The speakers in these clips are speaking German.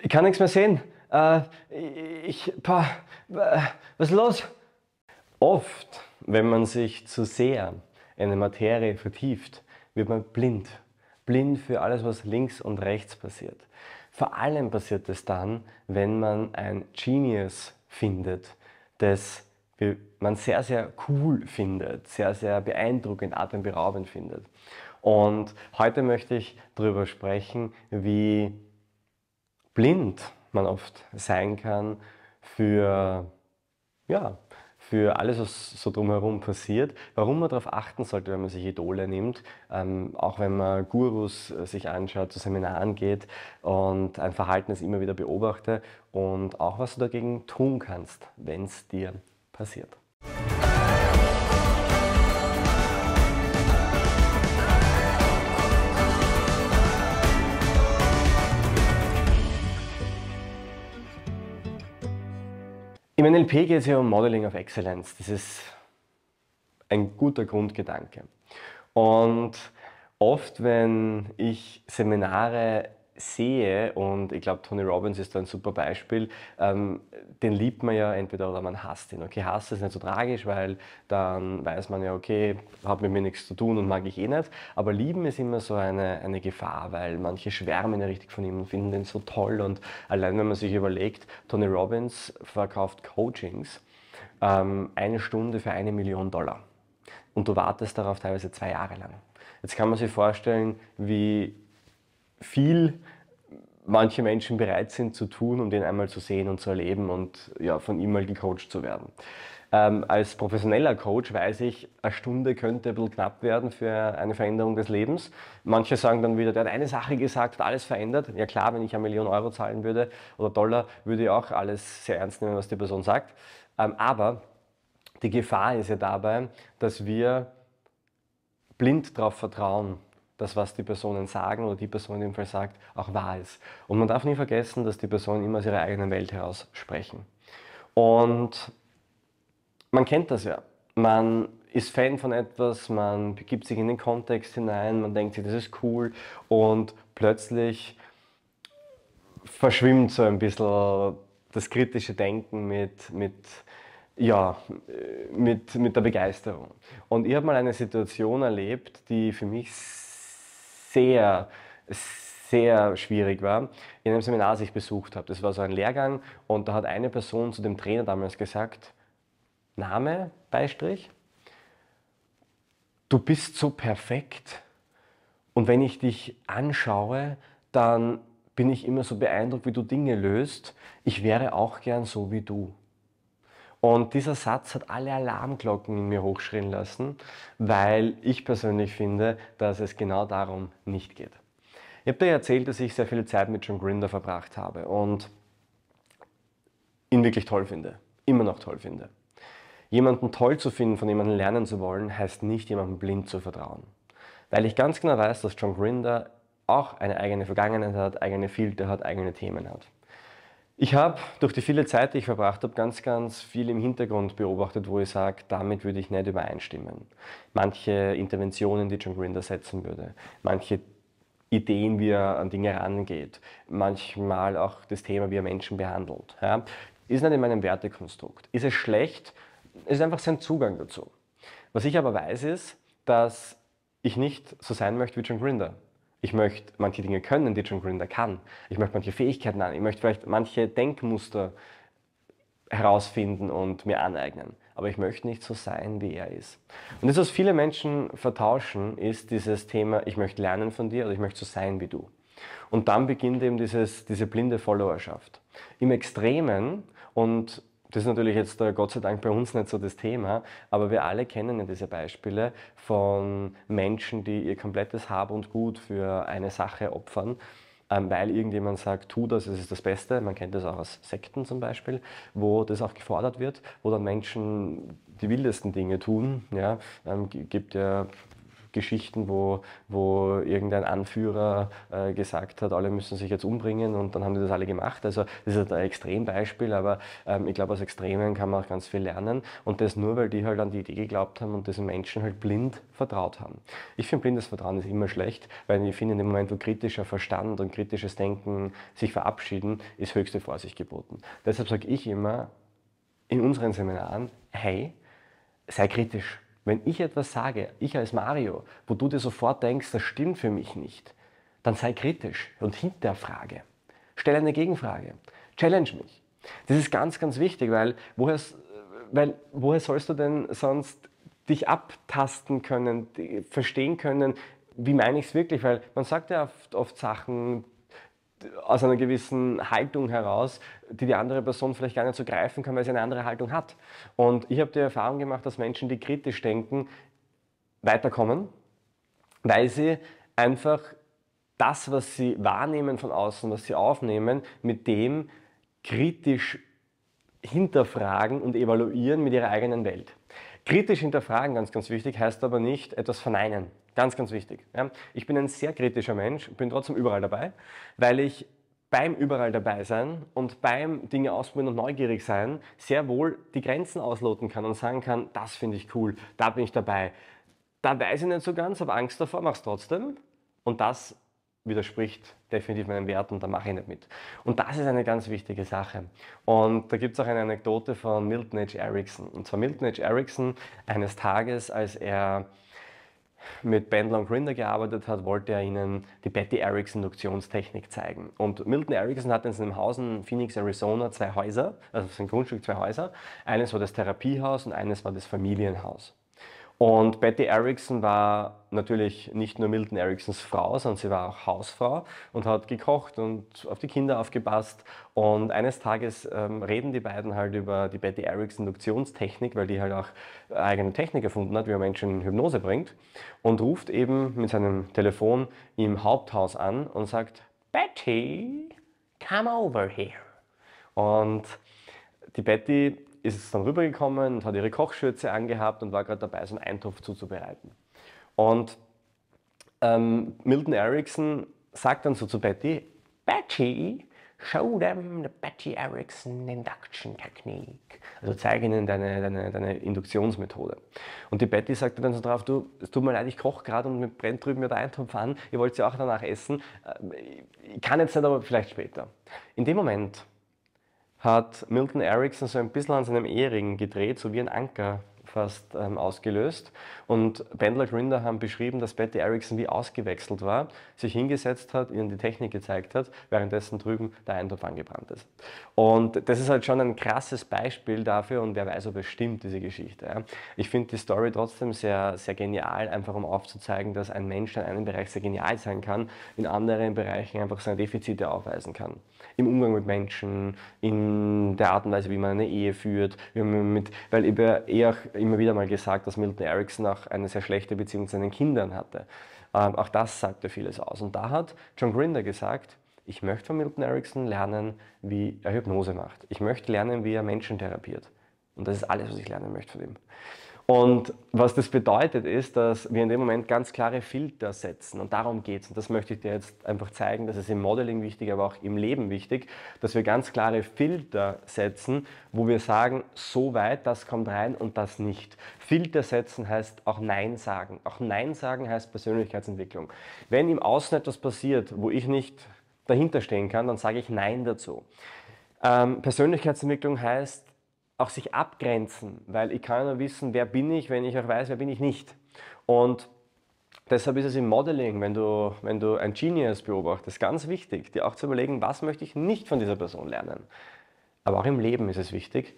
Ich kann nichts mehr sehen. Äh, ich, pa, äh, was ist los? Oft, wenn man sich zu sehr in eine Materie vertieft, wird man blind. Blind für alles, was links und rechts passiert. Vor allem passiert es dann, wenn man ein Genius findet, das man sehr, sehr cool findet, sehr, sehr beeindruckend, atemberaubend findet. Und heute möchte ich darüber sprechen, wie blind man oft sein kann für, ja, für alles, was so drumherum passiert, warum man darauf achten sollte, wenn man sich Idole nimmt, ähm, auch wenn man Gurus äh, sich anschaut, zu Seminaren geht und ein Verhalten das immer wieder beobachte und auch was du dagegen tun kannst, wenn es dir passiert. Im NLP geht es ja um Modeling of Excellence. Das ist ein guter Grundgedanke. Und oft, wenn ich Seminare sehe, und ich glaube, Tony Robbins ist da ein super Beispiel, ähm, den liebt man ja entweder oder man hasst ihn. Okay, Hass ist nicht so tragisch, weil dann weiß man ja, okay, hat mit mir nichts zu tun und mag ich eh nicht. Aber lieben ist immer so eine, eine Gefahr, weil manche schwärmen ja richtig von ihm und finden den so toll. Und allein wenn man sich überlegt, Tony Robbins verkauft Coachings ähm, eine Stunde für eine Million Dollar. Und du wartest darauf teilweise zwei Jahre lang. Jetzt kann man sich vorstellen, wie viel manche Menschen bereit sind zu tun, um den einmal zu sehen und zu erleben und ja, von ihm mal gecoacht zu werden. Ähm, als professioneller Coach weiß ich, eine Stunde könnte ein bisschen knapp werden für eine Veränderung des Lebens. Manche sagen dann wieder, der hat eine Sache gesagt, hat alles verändert. Ja klar, wenn ich eine Million Euro zahlen würde oder Dollar, würde ich auch alles sehr ernst nehmen, was die Person sagt. Ähm, aber die Gefahr ist ja dabei, dass wir blind darauf vertrauen, das, was die Personen sagen oder die Person in dem Fall sagt, auch wahr ist. Und man darf nie vergessen, dass die Personen immer aus ihrer eigenen Welt heraus sprechen. Und man kennt das ja. Man ist Fan von etwas, man begibt sich in den Kontext hinein, man denkt sich, das ist cool und plötzlich verschwimmt so ein bisschen das kritische Denken mit, mit, ja, mit, mit der Begeisterung. Und ich habe mal eine Situation erlebt, die für mich sehr sehr, sehr schwierig war, in einem Seminar, das ich besucht habe. Das war so ein Lehrgang und da hat eine Person zu dem Trainer damals gesagt, Name, Beistrich, du bist so perfekt und wenn ich dich anschaue, dann bin ich immer so beeindruckt, wie du Dinge löst. Ich wäre auch gern so wie du. Und dieser Satz hat alle Alarmglocken in mir hochschrillen lassen, weil ich persönlich finde, dass es genau darum nicht geht. Ich habe dir erzählt, dass ich sehr viel Zeit mit John Grinder verbracht habe und ihn wirklich toll finde, immer noch toll finde. Jemanden toll zu finden, von jemandem lernen zu wollen, heißt nicht, jemandem blind zu vertrauen. Weil ich ganz genau weiß, dass John Grinder auch eine eigene Vergangenheit hat, eigene Filter hat, eigene Themen hat. Ich habe durch die viele Zeit, die ich verbracht habe, ganz, ganz viel im Hintergrund beobachtet, wo ich sage, damit würde ich nicht übereinstimmen. Manche Interventionen, die John Grinder setzen würde, manche Ideen, wie er an Dinge rangeht, manchmal auch das Thema, wie er Menschen behandelt. Ja? Ist nicht in meinem Wertekonstrukt. Ist es schlecht? Ist einfach sein Zugang dazu. Was ich aber weiß, ist, dass ich nicht so sein möchte wie John Grinder. Ich möchte manche Dinge können, die John Grinder kann. Ich möchte manche Fähigkeiten an. Ich möchte vielleicht manche Denkmuster herausfinden und mir aneignen. Aber ich möchte nicht so sein, wie er ist. Und das, was viele Menschen vertauschen, ist dieses Thema, ich möchte lernen von dir oder ich möchte so sein wie du. Und dann beginnt eben dieses, diese blinde Followerschaft. Im Extremen und das ist natürlich jetzt äh, Gott sei Dank bei uns nicht so das Thema, aber wir alle kennen ja diese Beispiele von Menschen, die ihr komplettes Hab und Gut für eine Sache opfern, ähm, weil irgendjemand sagt, tu das, es ist das Beste. Man kennt das auch aus Sekten zum Beispiel, wo das auch gefordert wird, wo dann Menschen die wildesten Dinge tun. Ja, ähm, gibt ja Geschichten, wo, wo irgendein Anführer äh, gesagt hat, alle müssen sich jetzt umbringen und dann haben die das alle gemacht. Also das ist ein Extrembeispiel, aber ähm, ich glaube, aus Extremen kann man auch ganz viel lernen und das nur, weil die halt an die Idee geglaubt haben und diesen Menschen halt blind vertraut haben. Ich finde, blindes Vertrauen ist immer schlecht, weil ich finde, in dem Moment, wo kritischer Verstand und kritisches Denken sich verabschieden, ist höchste Vorsicht geboten. Deshalb sage ich immer in unseren Seminaren, hey, sei kritisch, wenn ich etwas sage, ich als Mario, wo du dir sofort denkst, das stimmt für mich nicht, dann sei kritisch und hinterfrage. Stell eine Gegenfrage. Challenge mich. Das ist ganz, ganz wichtig, weil woher, weil woher sollst du denn sonst dich abtasten können, verstehen können, wie meine ich es wirklich? Weil man sagt ja oft, oft Sachen, aus einer gewissen Haltung heraus, die die andere Person vielleicht gar nicht so greifen kann, weil sie eine andere Haltung hat. Und ich habe die Erfahrung gemacht, dass Menschen, die kritisch denken, weiterkommen, weil sie einfach das, was sie wahrnehmen von außen, was sie aufnehmen, mit dem kritisch hinterfragen und evaluieren mit ihrer eigenen Welt. Kritisch hinterfragen, ganz, ganz wichtig, heißt aber nicht etwas verneinen. Ganz, ganz wichtig. Ja. Ich bin ein sehr kritischer Mensch, bin trotzdem überall dabei, weil ich beim überall dabei sein und beim Dinge ausprobieren und neugierig sein sehr wohl die Grenzen ausloten kann und sagen kann, das finde ich cool, da bin ich dabei. Da weiß ich nicht so ganz, habe Angst davor, mache es trotzdem. Und das widerspricht definitiv meinen Werten da mache ich nicht mit. Und das ist eine ganz wichtige Sache. Und da gibt es auch eine Anekdote von Milton H. Erickson. Und zwar Milton H. Erickson eines Tages, als er mit Ben Longrinder gearbeitet hat, wollte er ihnen die Betty Erickson Induktionstechnik zeigen. Und Milton Erickson hat in seinem Haus in Phoenix, Arizona zwei Häuser, also sein Grundstück zwei Häuser. Eines war das Therapiehaus und eines war das Familienhaus. Und Betty Erickson war natürlich nicht nur Milton Ericksons Frau, sondern sie war auch Hausfrau und hat gekocht und auf die Kinder aufgepasst. Und eines Tages ähm, reden die beiden halt über die Betty Erickson Induktionstechnik, weil die halt auch eigene Technik erfunden hat, wie man Menschen in Hypnose bringt. Und ruft eben mit seinem Telefon im Haupthaus an und sagt, Betty, come over here. Und die Betty ist es dann rübergekommen und hat ihre Kochschürze angehabt und war gerade dabei, so einen Eintopf zuzubereiten. Und ähm, Milton Erickson sagt dann so zu Betty, Betty, show them the Betty Erickson Induction Technique. Also zeige ihnen deine, deine, deine Induktionsmethode. Und die Betty sagt dann so drauf, du, es tut mir leid, ich koche gerade und mir brennt drüben ja der Eintopf an, ihr wollt ja auch danach essen. Ähm, ich kann jetzt nicht, aber vielleicht später. In dem Moment hat Milton Erickson so ein bisschen an seinem Ehering gedreht, so wie ein Anker fast ähm, ausgelöst. Und Bendler Grinder haben beschrieben, dass Betty Erickson wie ausgewechselt war, sich hingesetzt hat, ihnen die Technik gezeigt hat, währenddessen drüben der Eintopf angebrannt ist. Und das ist halt schon ein krasses Beispiel dafür und wer weiß, ob es stimmt, diese Geschichte. Ja. Ich finde die Story trotzdem sehr, sehr genial, einfach um aufzuzeigen, dass ein Mensch in einem Bereich sehr genial sein kann, in anderen Bereichen einfach seine Defizite aufweisen kann. Im Umgang mit Menschen, in der Art und Weise, wie man eine Ehe führt, wie man mit, weil ich auch im immer wieder mal gesagt, dass Milton Erickson auch eine sehr schlechte Beziehung zu seinen Kindern hatte. Ähm, auch das sagte vieles aus. Und da hat John Grinder gesagt, ich möchte von Milton Erickson lernen, wie er Hypnose macht. Ich möchte lernen, wie er Menschen therapiert. Und das ist alles, was ich lernen möchte von ihm. Und was das bedeutet, ist, dass wir in dem Moment ganz klare Filter setzen. Und darum geht es. Und das möchte ich dir jetzt einfach zeigen. Das ist im Modeling wichtig, aber auch im Leben wichtig, dass wir ganz klare Filter setzen, wo wir sagen, so weit, das kommt rein und das nicht. Filter setzen heißt auch Nein sagen. Auch Nein sagen heißt Persönlichkeitsentwicklung. Wenn im Außen etwas passiert, wo ich nicht dahinter stehen kann, dann sage ich Nein dazu. Ähm, Persönlichkeitsentwicklung heißt, auch sich abgrenzen, weil ich kann ja wissen, wer bin ich, wenn ich auch weiß, wer bin ich nicht. Und Deshalb ist es im Modeling, wenn du, wenn du ein Genius beobachtest, ganz wichtig, dir auch zu überlegen, was möchte ich nicht von dieser Person lernen. Aber auch im Leben ist es wichtig,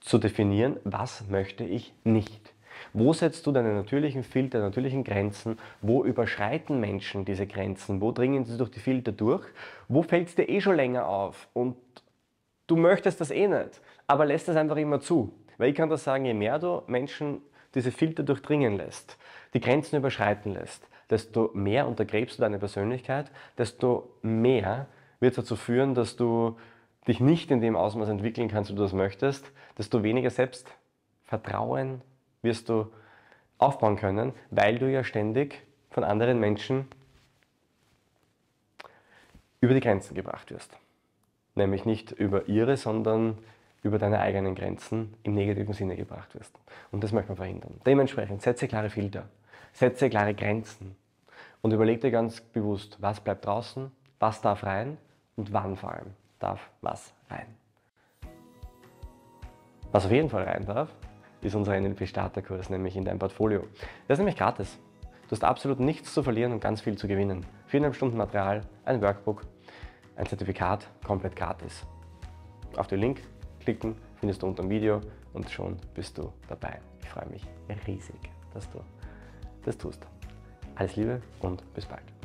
zu definieren, was möchte ich nicht. Wo setzt du deine natürlichen Filter, natürlichen Grenzen? Wo überschreiten Menschen diese Grenzen? Wo dringen sie durch die Filter durch? Wo fällt es dir eh schon länger auf und du möchtest das eh nicht? aber lässt es einfach immer zu. Weil ich kann das sagen, je mehr du Menschen diese Filter durchdringen lässt, die Grenzen überschreiten lässt, desto mehr untergräbst du deine Persönlichkeit, desto mehr wird es dazu führen, dass du dich nicht in dem Ausmaß entwickeln kannst, wie du das möchtest, desto weniger Selbstvertrauen wirst du aufbauen können, weil du ja ständig von anderen Menschen über die Grenzen gebracht wirst. Nämlich nicht über ihre, sondern über deine eigenen Grenzen im negativen Sinne gebracht wirst. Und das möchte man verhindern. Dementsprechend setze klare Filter, setze klare Grenzen und überleg dir ganz bewusst, was bleibt draußen, was darf rein und wann vor allem darf was rein. Was auf jeden Fall rein darf, ist unser NLP Starterkurs, nämlich in dein Portfolio. Der ist nämlich gratis. Du hast absolut nichts zu verlieren und ganz viel zu gewinnen. 4,5 Stunden Material, ein Workbook, ein Zertifikat, komplett gratis. Auf den Link klicken, findest du unter dem Video und schon bist du dabei. Ich freue mich riesig, dass du das tust. Alles Liebe und bis bald.